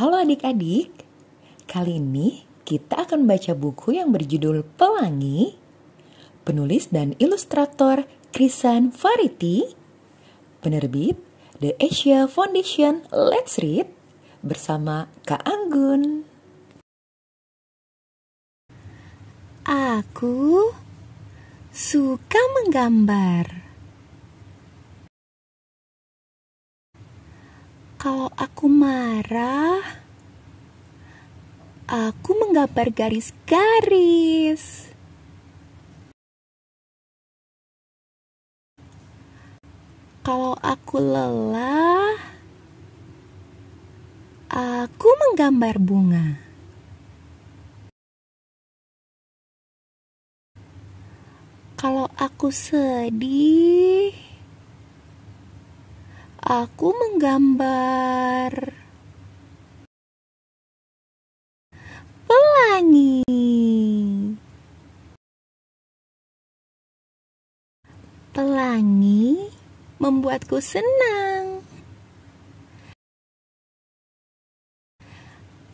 Halo adik-adik, kali ini kita akan baca buku yang berjudul Pelangi, penulis dan ilustrator Krisan Fariti, penerbit The Asia Foundation Let's Read, bersama Kak Anggun. Aku suka menggambar. Kalau aku marah, aku menggambar garis-garis. Kalau aku lelah, aku menggambar bunga. Kalau aku sedih, aku menggambar pelangi. Pelangi membuatku senang.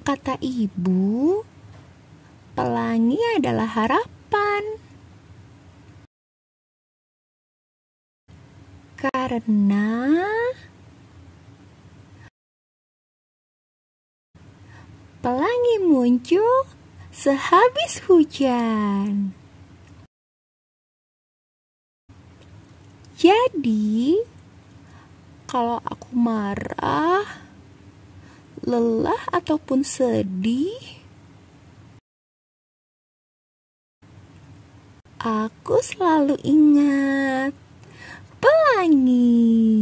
Kata ibu, pelangi adalah harapan. Karena pelangi muncul sehabis hujan. Jadi, kalau aku marah, lelah ataupun sedih, aku selalu ingat pelangi.